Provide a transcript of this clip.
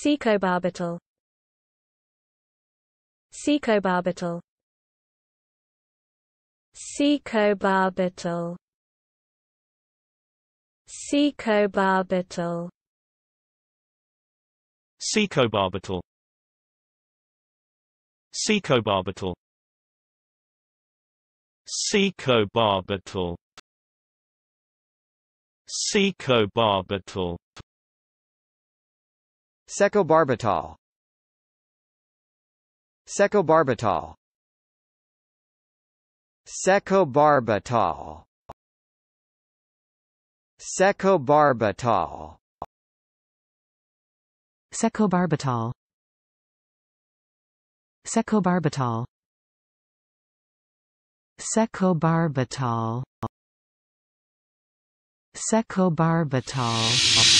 Secobarbital Secobarbital Secobarbital Secobarbital Secobarbital Secobarbital Secobarbital Secobarbital Secobarbital Secobarbital Secobarbital Secobarbital Secobarbital Secobarbital Secobarbital Secobarbital